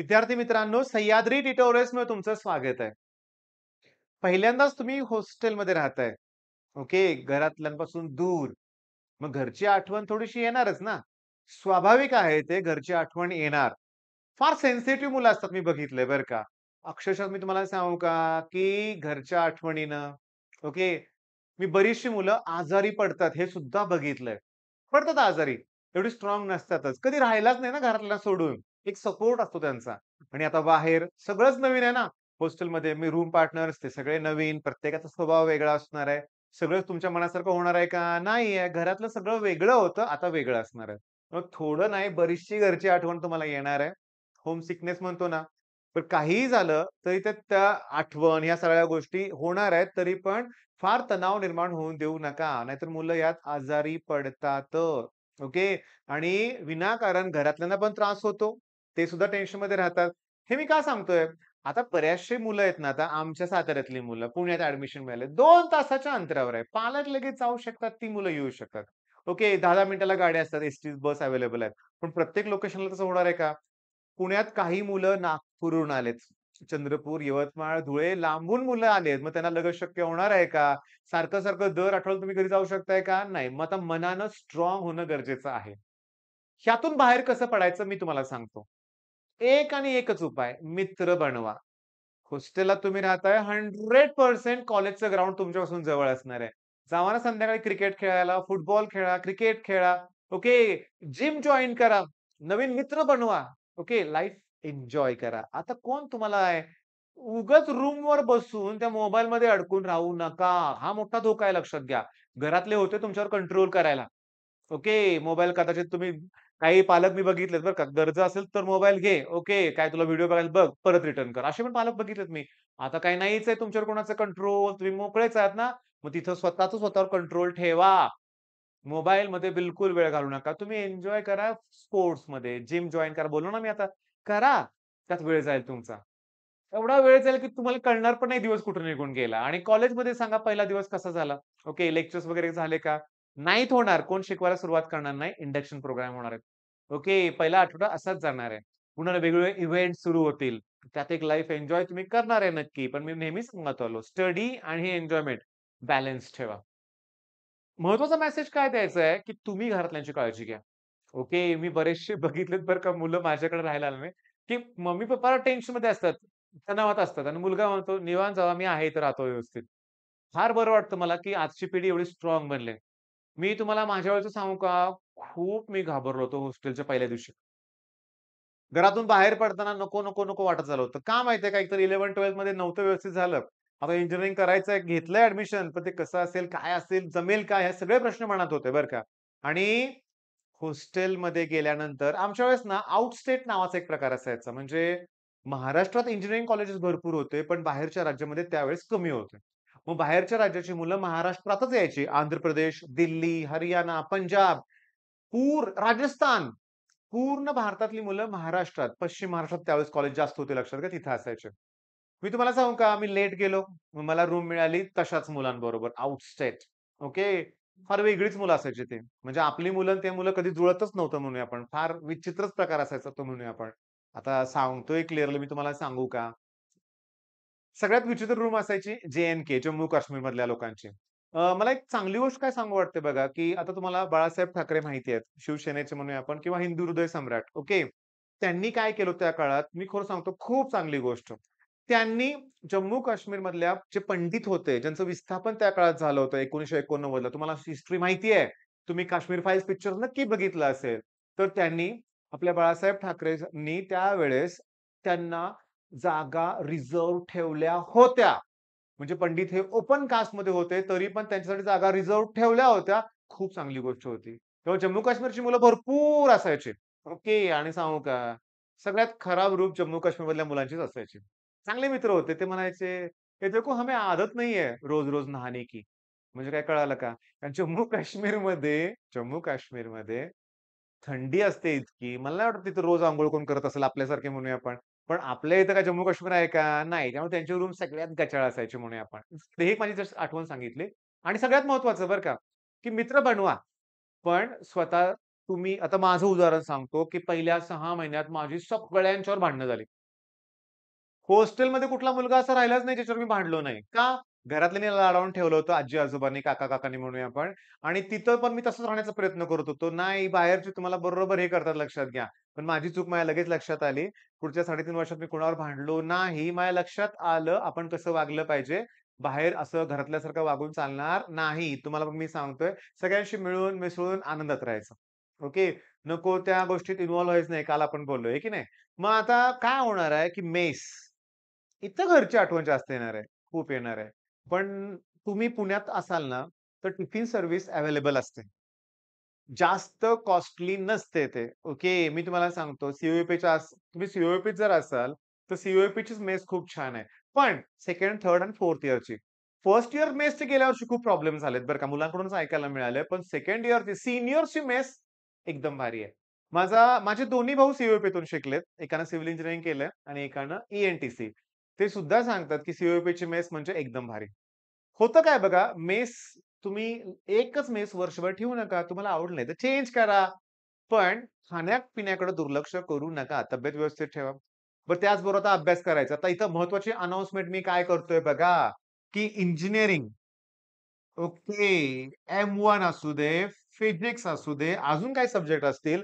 विद्यार्थी मित्रांनो सह्याद्री टिटोरियल्स मध्ये तुमचं स्वागत आहे पहिल्यांदाच तुम्ही हॉस्टेलमध्ये राहताय ओके घरातल्यांपासून दूर मग घरची आठवण थोडीशी येणारच ना स्वाभाविक आहे ते घरची आठवण येणार फार सेन्सिटिव्ह मुलं असतात मी बघितलंय बरं का अक्षरशः मी तुम्हाला सांगू का की घरच्या आठवणीनं ओके मी बरीचशी मुलं आजारी पडतात हे सुद्धा बघितलंय पडतात आजारी एवढी स्ट्रॉंग नसतातच कधी राहिलाच नाही ना घरातला सोडून एक सपोर्ट असतो त्यांचा आणि आता बाहेर सगळंच नवीन आहे ना हॉस्टेलमध्ये मी रूम पार्टनर्स ते सगळे नवीन प्रत्येकाचा स्वभाव वेगळा असणार आहे सगळं तुमच्या मनासारखं होणार आहे का नाही आहे घरातलं सगळं वेगळं होतं आता वेगळं असणार आहे मग थोडं नाही बरीचशी घरची आठवण तुम्हाला येणार आहे होम सिकनेस म्हणतो ना पण काहीही झालं तरी ते त्या आठवण ह्या सगळ्या गोष्टी होणार आहेत तरी पण फार तणाव निर्माण होऊन देऊ नका नाहीतर मुलं यात आजारी पडतात ओके आणि विनाकारण घरातल्यांना पण त्रास होतो ते सुद्धा टेन्शनमध्ये राहतात हे मी का सांगतोय आता बऱ्याचशे मुलं आहेत ना आता आमच्या साताऱ्यातली मुलं पुण्यात ऍडमिशन मिळाले दोन तासाच्या अंतरावर आहे पालक लगेच जाऊ शकतात ती मुलं येऊ शकतात ओके दहा दहा मिनिटाला गाड्या असतात एसटी बस अवेलेबल आहेत पण प्रत्येक लोकेशनला तसं होणार आहे का पुण्यात काही मुलं नागपूरहून आलेत चंद्रपूर यवतमाळ धुळे लांबून मुलं आलेत मग त्यांना लगेच शक्य होणार आहे का सारखं सारखं दर आठवलं तुम्ही घरी जाऊ शकताय का नाही मग आता मनानं स्ट्रॉंग होणं गरजेचं आहे ह्यातून बाहेर कसं पडायचं मी तुम्हाला सांगतो एक आणि एकच उपाय मित्र बनवा हॉस्टेलला तुम्ही राहताय हंड्रेड पर्सेंट कॉलेजचं ग्राउंड तुमच्यापासून जवळ असणार आहे जावाना संध्याकाळी क्रिकेट खेळायला फुटबॉल खेळा क्रिकेट खेळा ओके जिम जॉईन करा नवीन मित्र बनवा ओके लाईफ एन्जॉय करा आता कोण तुम्हाला आहे उगच रूमवर बसून त्या मोबाईल मध्ये अडकून राहू नका हा मोठा धोका आहे लक्षात घ्या घरातले होते तुमच्यावर कंट्रोल करायला ओके मोबाईल कदाचित तुम्ही काही पालक मी बघितलेत बरं का गरज असेल तर मोबाईल घे ओके काय तुला व्हिडिओ बघायला बघ परत रिटर्न कर असे पण पालक बघितलेत मी आता काही नाहीच आहे तुमच्यावर कोणाचं कंट्रोल तुम्ही मोकळेच आहात ना मग तिथं स्वतःच स्वतःवर कंट्रोल ठेवा मोबाईल मध्ये बिलकुल वेळ घालू नका तुम्ही एन्जॉय करा स्पोर्ट्स मध्ये जिम जॉईन करा बोलू ना मी आता करा त्यात वेळ जाईल तुमचा एवढा वेळ जाईल की तुम्हाला कळणार पण नाही दिवस कुठून निघून गेला आणि कॉलेजमध्ये सांगा पहिला दिवस कसा झाला ओके लेक्चर्स वगैरे झाले का नाहीत होणार कोण शिकवायला सुरुवात करणार नाही इंडक्शन प्रोग्राम होणार आहेत ओके पहिला आठवडा असाच जाणार आहे पुन्हा वेगवेगळे इव्हेंट सुरू होतील त्यात एक लाईफ एन्जॉय तुम्ही करणार आहे नक्की पण मी नेहमीच सांगत आलो स्टडी आणि एन्जॉयमेंट बॅलन्स ठेवा महत्वाचा मेसेज काय द्यायचा आहे की तुम्ही घरातल्यांची काळजी घ्या ओके मी बरेचसे बघितलेत बरं का मुलं माझ्याकडे राहायला आले की मम्मी पप्पा टेन्शन मध्ये असतात तणावात असतात आणि मुलगा म्हणतो निवांत जावा मी आहे तर राहतो व्यवस्थित फार बरं वाटतं मला की आजची पिढी एवढी स्ट्रॉंग बनले मी तुम्हाला माझ्या वेळेचं सांगू का खूप मी घाबरलो होतो हॉस्टेलच्या पहिल्या दिवशी घरातून बाहेर पडताना नको नको नको वाटत झालं होतं का माहितीये का एकतर इलेव्हन ट्वेल्थ मध्ये नव्हतं व्यवस्थित झालं आता इंजिनिअरिंग करायचं आहे घेतलंय ऍडमिशन पण ते कसं असेल काय असेल जमेल काय हे सगळे प्रश्न मनात होते बरं का आणि हॉस्टेलमध्ये गेल्यानंतर आमच्या वेळेस ना आउटस्टेट नावाचा एक प्रकार असायचा म्हणजे महाराष्ट्रात इंजिनिअरिंग कॉलेजेस भरपूर होते पण बाहेरच्या राज्यामध्ये त्यावेळेस कमी होते मग बाहेरच्या राज्याची मुलं महाराष्ट्रातच यायची आंध्र प्रदेश दिल्ली हरियाणा पंजाब पूर राजस्थान पूर्ण भारतातली मुलं महाराष्ट्रात पश्चिम महाराष्ट्रात त्यावेळेस कॉलेज जास्त होते लक्षात घ्या तिथं असायचे मी तुम्हाला सांगू का मी लेट गेलो मला रूम मिळाली तशाच मुलांबरोबर आउटस्टेट ओके फार वेगळीच मुलं असायची ते म्हणजे आपली मुलं ते मुलं कधी जुळतच नव्हतं म्हणूया आपण फार विचित्रच प्रकार असायचा तो म्हणूया आपण आता सांगतोय क्लिअरली मी तुम्हाला सांगू का सगळ्यात विचित्र रूम असायची जे एन के जम्मू काश्मीर मधल्या लोकांची मला एक चांगली गोष्ट काय सांगू वाटते बघा की आता तुम्हाला बाळासाहेब ठाकरे माहिती आहेत शिवसेनेचे म्हणूया आपण किंवा हिंदू हृदय सम्राट ओके त्यांनी काय केलं त्या काळात मी खरं सांगतो खूप चांगली गोष्ट त्यांनी जम्मू काश्मीर मधल्या जे पंडित होते ज्यांचं विस्थापन त्या काळात झालं होतं एकोणीशे ला तुम्हाला हिस्ट्री माहिती आहे तुम्ही काश्मीर फाईल्स पिक्चर नक्की बघितलं असेल तर त्यांनी आपल्या बाळासाहेब ठाकरेंनी त्यावेळेस त्यांना जागा रिझर्व ठेवल्या होत्या म्हणजे पंडित हे ओपन कास्टमध्ये होते तरी पण त्यांच्यासाठी जागा रिझर्व ठेवल्या होत्या खूप चांगली गोष्ट होती तेव्हा जम्मू काश्मीरची मुलं भरपूर असायचे ओके आणि सांगू का सगळ्यात खराब रूप जम्मू काश्मीर मधल्या मुलांचीच असायचे चांगले मित्र होते ते म्हणायचे हे देखो हमे आदत नाही आहे रोज रोज नहाने की म्हणजे काय कळालं का कारण जम्मू काश्मीरमध्ये जम्मू काश्मीरमध्ये थंडी असते इतकी मला वाटतं वाटत तिथे रोज आंघोळ कोण करत असेल आपल्यासारखे म्हणूया आपण पण आपल्या इथं का जम्मू काश्मीर आहे का नाही त्यामुळे त्यांचे रूम सगळ्यात गचाळ असायचे म्हणून आपण ते एक माझी जस्ट आठवण सांगितली आणि सगळ्यात महत्वाचं बरं का की मित्र बनवा पण स्वतः तुम्ही आता माझं उदाहरण सांगतो की पहिल्या सहा महिन्यात माझी सगळ्यांच्यावर भांडणं झाली हॉस्टेलमध्ये कुठला मुलगा असा राहिलाच नाही ज्याच्यावर मी भांडलो नाही का घरातल्यानी अडवून ठेवलं होतं आजी आजोबांनी काका काकांनी म्हणून आपण आणि तिथं पण मी तसंच राहण्याचा प्रयत्न करत होतो नाही बाहेरची तुम्हाला बरोबर हे करतात लक्षात घ्या पण माझी चूक माझ्या लगेच लक्षात आली पुढच्या साडेतीन वर्षात मी कुणावर भांडलो नाही माझ्या लक्षात आलं आपण कसं वागलं पाहिजे बाहेर असं घरातल्यासारखं वागून चालणार नाही तुम्हाला मग मी सांगतोय सगळ्यांशी मिळून मिसळून आनंदात राहायचं ओके नको त्या गोष्टीत इन्वॉल्व्ह व्हायचं नाही काल आपण बोललोय की नाही मग आता काय होणार आहे की मेस इथं घरची आठवण जास्त येणार आहे खूप येणार आहे पण तुम्ही पुण्यात असाल ना तर टिफिन सर्व्हिस अवेलेबल असते जास्त कॉस्टली नसते ते ओके मी तुम्हाला सांगतो सीओएपीच्या तुम्ही सीओएपीत जर असाल तर सीओएपीचीच मेस खूप छान आहे पण सेकंड थर्ड आणि फोर्थ इयरची फर्स्ट इयर मेस गेल्या वर्षी खूप प्रॉब्लेम झालेत बरं का मुलांकडूनच ऐकायला मिळाले पण सेकंड इयरची ची मेस एकदम भारी आहे माझा माझे दोन्ही भाऊ सीओपीतून शिकलेत एकानं सिव्हिल इंजिनिअरिंग केलं आणि एकानं ईएनटीसी e ते सुद्धा सांगतात की सीओपीची मेस म्हणजे एकदम भारी होतं काय बघा मेस तुम्ही एकच मेस वर्षभर ठेवू नका तुम्हाला आवड नाही तर चेंज करा पण खाण्या पिण्याकडे दुर्लक्ष करू नका तब्येत व्यवस्थित ठेवा बरं त्याचबरोबर आता अभ्यास करायचा आता इथं महत्वाची अनाउन्समेंट मी काय करतोय बघा की इंजिनिअरिंग ओके एम वन असू दे फिजिक्स असू दे अजून काय सब्जेक्ट असतील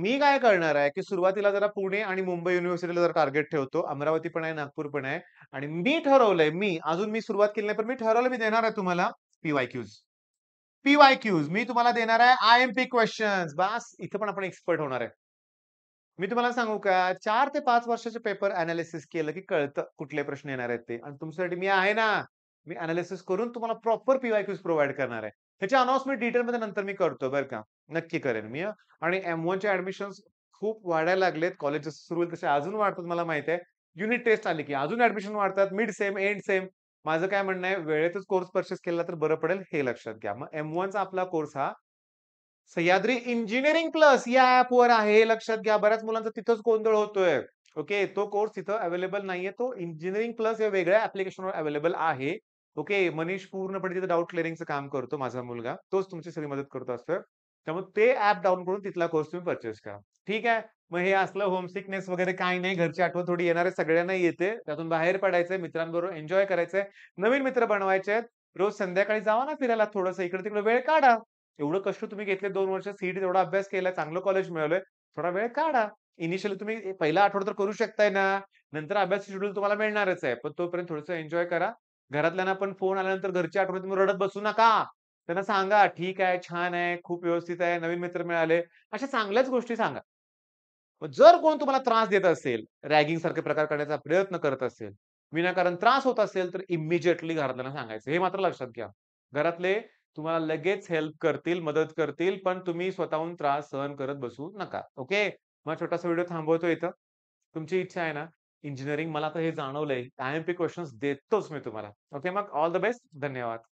मी काय करणार आहे की सुरुवातीला जरा पुणे आणि मुंबई युनिव्हर्सिटीला जर टार्गेट ठेवतो अमरावती पण आहे नागपूर पण आहे आणि मी ठरवलंय मी अजून मी सुरुवात केली नाही पण मी ठरवलं मी देणार आहे तुम्हाला पीवाय क्यूज पीवाय क्यूज मी तुम्हाला देणार आहे आय एम पी क्वेश्चन बस इथं पण आपण एक्सपर्ट होणार आहे मी तुम्हाला सांगू का चार ते पाच वर्षाचे पेपर अनालिसिस केलं की कळतं कुठले प्रश्न येणार आहेत ते आणि तुमच्यासाठी मी आहे ना मी अनालिसिस करून तुम्हाला प्रॉपर पीवाय क्यूज प्रोव्हाइड करणार आहे त्याची अनाउन्समेंट डिटेलमध्ये नंतर मी करतो बरं का नक्की करेन मी आणि एम चे ऍडमिशन खूप वाढायला लागलेत कॉलेज जसं सुरू होईल तसे अजून वाढतात मला माहित आहे युनिट टेस्ट आली की अजून ऍडमिशन वाढतात मिड सेम एंड सेम माझं काय म्हणणं आहे वेळेतच कोर्स परचेस केला तर बरं पडेल हे लक्षात घ्या मग एम वनचा आपला कोर्स हा सह्याद्री इंजिनिअरिंग प्लस या वर आहे हे लक्षात घ्या बऱ्याच मुलांचा तिथंच गोंधळ होतोय ओके तो कोर्स तिथं अवेलेबल नाहीये तो इंजिनिअरिंग प्लस या वेगळ्या ऍप्लिकेशनवर अवेलेबल आहे ओके मनीष पूर्णपणे तिथं डाऊट क्लिअरिंगचं काम करतो माझा मुलगा तोच तुमची सगळी मदत करतो असतो त्यामुळे ते ऍप डाऊन करून तिथला कोर्स तुम्ही परचेस करा ठीक आहे मग हे असलं होम सिकनेस वगैरे काही नाही घरची आठवण थोडी येणारे सगळ्यांना येते त्यातून बाहेर पडायचंय मित्रांबरोबर एन्जॉय करायचंय नवीन मित्र बनवायचे रोज संध्याकाळी जावा ना फिरायला थोडंसं इकडे तिकडे वेळ काढा एवढं कष्ट तुम्ही घेतले दोन वर्ष सीट एवढा अभ्यास केला चांगलं कॉलेज मिळवलंय थोडा वेळ काढा इनिशियली तुम्ही पहिला आठवड तर करू शकताय ना नंतर अभ्यास शेड्यूल तुम्हाला मिळणारच आहे पण तोपर्यंत थोडंसं एन्जॉय करा घरातल्यांना पण फोन आल्यानंतर घरची आठवड्यात तुम्ही रडत बसू नका त्यांना सांगा ठीक आहे छान आहे खूप व्यवस्थित आहे नवीन मित्र मिळाले अशा चांगल्याच गोष्टी सांगा जर कोण तुम्हाला त्रास देत असेल रॅगिंग सारखे प्रकार करण्याचा प्रयत्न करत असेल विनाकारण त्रास होत असेल तर इमिजिएटली घरातल्यांना सांगायचं हे मात्र लक्षात घ्या घरातले तुम्हाला लगेच हेल्प करतील मदत करतील पण तुम्ही स्वतःहून त्रास सहन करत बसू नका ओके मग छोटासा व्हिडिओ थांबवतो इथं तुमची इच्छा आहे ना इंजिनिअरिंग मला तर हे जाणवलंय आय एम पी क्वेश्चन्स देतोच मी तुम्हाला ओके मग ऑल द बेस्ट धन्यवाद